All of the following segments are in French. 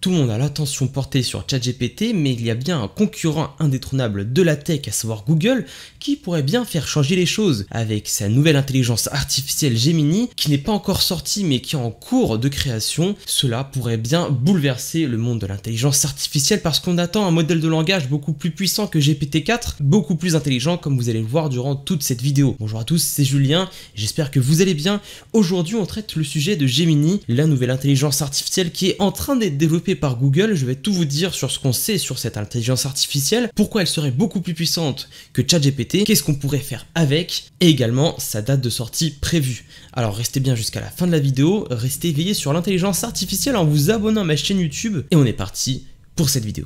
Tout le monde a l'attention portée sur ChatGPT, mais il y a bien un concurrent indétrônable de la tech, à savoir Google, qui pourrait bien faire changer les choses avec sa nouvelle intelligence artificielle Gemini, qui n'est pas encore sortie mais qui est en cours de création. Cela pourrait bien bouleverser le monde de l'intelligence artificielle parce qu'on attend un modèle de langage beaucoup plus puissant que GPT-4, beaucoup plus intelligent comme vous allez le voir durant toute cette vidéo. Bonjour à tous, c'est Julien, j'espère que vous allez bien. Aujourd'hui, on traite le sujet de Gemini, la nouvelle intelligence artificielle qui est en train d'être développée par Google, je vais tout vous dire sur ce qu'on sait sur cette intelligence artificielle, pourquoi elle serait beaucoup plus puissante que ChatGPT, qu'est-ce qu'on pourrait faire avec, et également sa date de sortie prévue. Alors restez bien jusqu'à la fin de la vidéo, restez éveillés sur l'intelligence artificielle en vous abonnant à ma chaîne YouTube, et on est parti pour cette vidéo.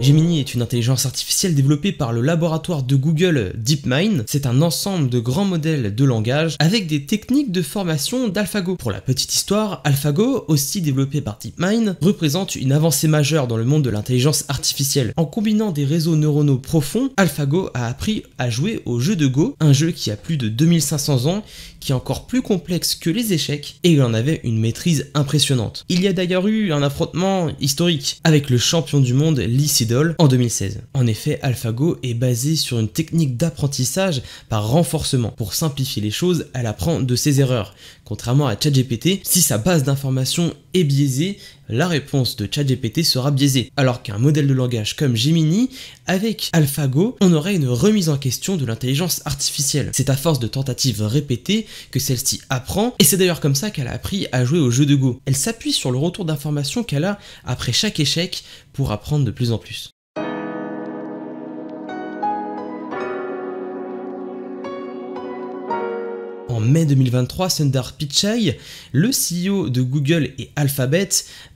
Gemini est une intelligence artificielle développée par le laboratoire de Google DeepMind. C'est un ensemble de grands modèles de langage avec des techniques de formation d'AlphaGo. Pour la petite histoire, AlphaGo, aussi développé par DeepMind, représente une avancée majeure dans le monde de l'intelligence artificielle. En combinant des réseaux neuronaux profonds, AlphaGo a appris à jouer au jeu de Go, un jeu qui a plus de 2500 ans qui est encore plus complexe que les échecs et il en avait une maîtrise impressionnante. Il y a d'ailleurs eu un affrontement historique avec le champion du monde Lee Sedol en 2016. En effet, AlphaGo est basé sur une technique d'apprentissage par renforcement. Pour simplifier les choses, elle apprend de ses erreurs. Contrairement à ChatGPT, si sa base d'informations est biaisée, la réponse de ChatGPT sera biaisée, alors qu'un modèle de langage comme Gemini, avec AlphaGo, on aurait une remise en question de l'intelligence artificielle. C'est à force de tentatives répétées que celle-ci apprend, et c'est d'ailleurs comme ça qu'elle a appris à jouer au jeu de Go. Elle s'appuie sur le retour d'informations qu'elle a après chaque échec pour apprendre de plus en plus. en mai 2023, Sundar Pichai, le CEO de Google et Alphabet,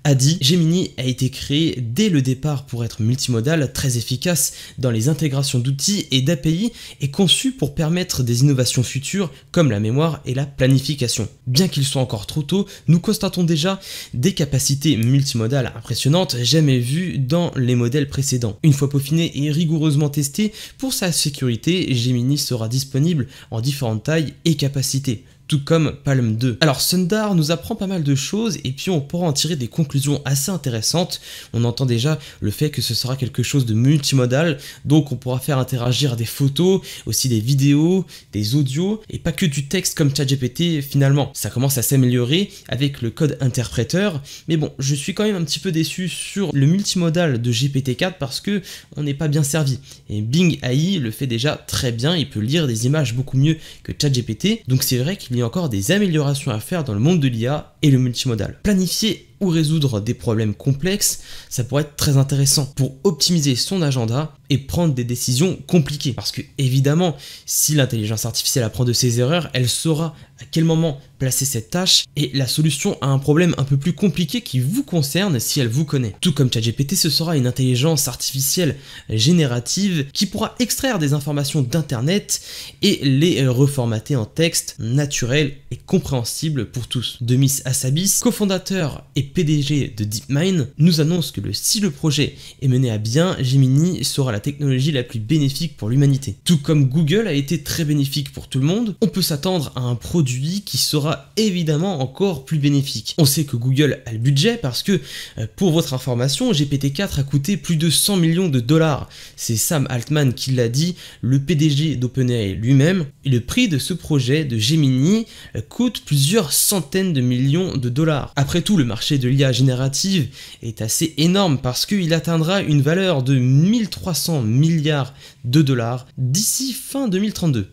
a dit Gemini a été créé dès le départ pour être multimodal, très efficace dans les intégrations d'outils et d'API et conçu pour permettre des innovations futures comme la mémoire et la planification. Bien qu'il soit encore trop tôt, nous constatons déjà des capacités multimodales impressionnantes jamais vues dans les modèles précédents. Une fois peaufiné et rigoureusement testé, pour sa sécurité, Gemini sera disponible en différentes tailles et capacités cité tout comme Palm 2. Alors Sundar nous apprend pas mal de choses et puis on pourra en tirer des conclusions assez intéressantes. On entend déjà le fait que ce sera quelque chose de multimodal, donc on pourra faire interagir des photos, aussi des vidéos, des audios et pas que du texte comme ChatGPT finalement. Ça commence à s'améliorer avec le code interpréteur, mais bon, je suis quand même un petit peu déçu sur le multimodal de GPT-4 parce que on n'est pas bien servi. Et Bing AI le fait déjà très bien, il peut lire des images beaucoup mieux que ChatGPT, donc c'est vrai qu'il y y a encore des améliorations à faire dans le monde de l'IA le multimodal. Planifier ou résoudre des problèmes complexes, ça pourrait être très intéressant pour optimiser son agenda et prendre des décisions compliquées. Parce que évidemment, si l'intelligence artificielle apprend de ses erreurs, elle saura à quel moment placer cette tâche et la solution à un problème un peu plus compliqué qui vous concerne si elle vous connaît. Tout comme ChatGPT, ce sera une intelligence artificielle générative qui pourra extraire des informations d'Internet et les reformater en texte naturel et compréhensible pour tous. De Miss Sabis, cofondateur et PDG de DeepMind, nous annonce que si le projet est mené à bien, Gemini sera la technologie la plus bénéfique pour l'humanité. Tout comme Google a été très bénéfique pour tout le monde, on peut s'attendre à un produit qui sera évidemment encore plus bénéfique. On sait que Google a le budget parce que, euh, pour votre information, GPT-4 a coûté plus de 100 millions de dollars. C'est Sam Altman qui l'a dit, le PDG d'OpenAI lui-même. Le prix de ce projet de Gemini euh, coûte plusieurs centaines de millions de dollars. Après tout, le marché de l'IA générative est assez énorme parce qu'il atteindra une valeur de 1300 milliards de dollars d'ici fin 2032.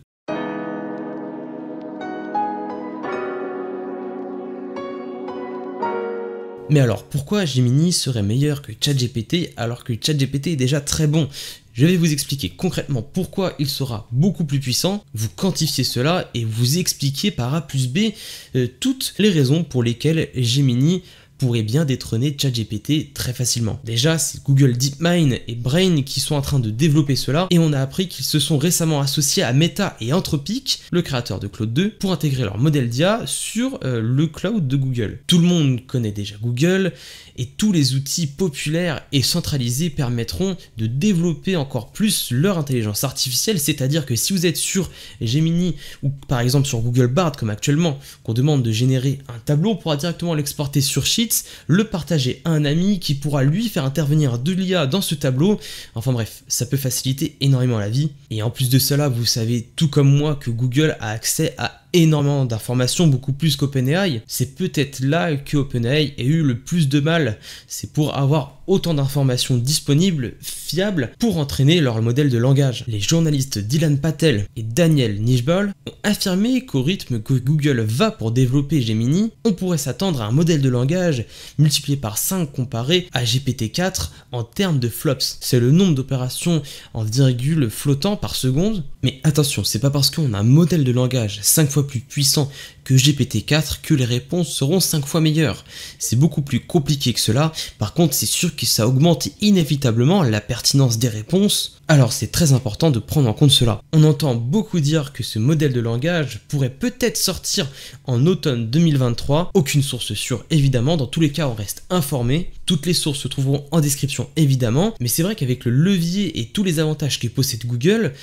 Mais alors pourquoi Gemini serait meilleur que ChatGPT alors que ChatGPT est déjà très bon je vais vous expliquer concrètement pourquoi il sera beaucoup plus puissant, vous quantifier cela et vous expliquer par A plus B euh, toutes les raisons pour lesquelles Gemini pourrait bien détrôner ChatGPT très facilement. Déjà, c'est Google DeepMind et Brain qui sont en train de développer cela, et on a appris qu'ils se sont récemment associés à Meta et Anthropic, le créateur de Cloud 2, pour intégrer leur modèle d'IA sur euh, le cloud de Google. Tout le monde connaît déjà Google, et tous les outils populaires et centralisés permettront de développer encore plus leur intelligence artificielle, c'est-à-dire que si vous êtes sur Gemini ou par exemple sur Google Bard comme actuellement, qu'on demande de générer un tableau, on pourra directement l'exporter sur Sheet le partager à un ami qui pourra lui faire intervenir de l'IA dans ce tableau. Enfin bref, ça peut faciliter énormément la vie. Et en plus de cela, vous savez tout comme moi que Google a accès à énormément d'informations, beaucoup plus qu'OpenAI. C'est peut-être là que OpenAI a eu le plus de mal. C'est pour avoir autant d'informations disponibles, fiables, pour entraîner leur modèle de langage. Les journalistes Dylan Patel et Daniel Nishbal ont affirmé qu'au rythme que Google va pour développer Gemini, on pourrait s'attendre à un modèle de langage multiplié par 5 comparé à GPT-4 en termes de flops. C'est le nombre d'opérations en virgule flottant par seconde. Mais attention, c'est pas parce qu'on a un modèle de langage 5 fois plus puissant que GPT-4 que les réponses seront 5 fois meilleures. C'est beaucoup plus compliqué que cela, par contre c'est sûr que ça augmente inévitablement la pertinence des réponses, alors c'est très important de prendre en compte cela. On entend beaucoup dire que ce modèle de langage pourrait peut-être sortir en automne 2023, aucune source sûre évidemment, dans tous les cas on reste informé, toutes les sources se trouveront en description évidemment, mais c'est vrai qu'avec le levier et tous les avantages que possède Google,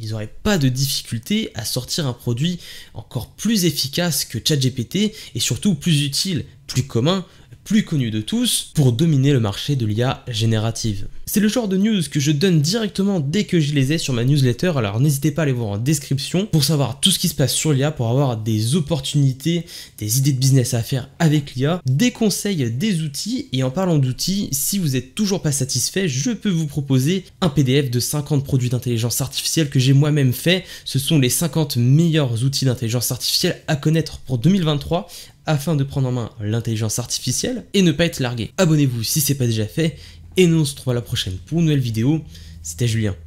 ils n'auraient pas de difficulté à sortir un produit encore plus efficace que ChatGPT et surtout plus utile, plus commun plus connu de tous, pour dominer le marché de l'IA générative. C'est le genre de news que je donne directement dès que je les ai sur ma newsletter, alors n'hésitez pas à les voir en description pour savoir tout ce qui se passe sur l'IA, pour avoir des opportunités, des idées de business à faire avec l'IA, des conseils, des outils, et en parlant d'outils, si vous n'êtes toujours pas satisfait, je peux vous proposer un PDF de 50 produits d'intelligence artificielle que j'ai moi-même fait. Ce sont les 50 meilleurs outils d'intelligence artificielle à connaître pour 2023 afin de prendre en main l'intelligence artificielle et ne pas être largué. Abonnez-vous si c'est pas déjà fait et nous on se retrouve à la prochaine pour une nouvelle vidéo. C'était Julien.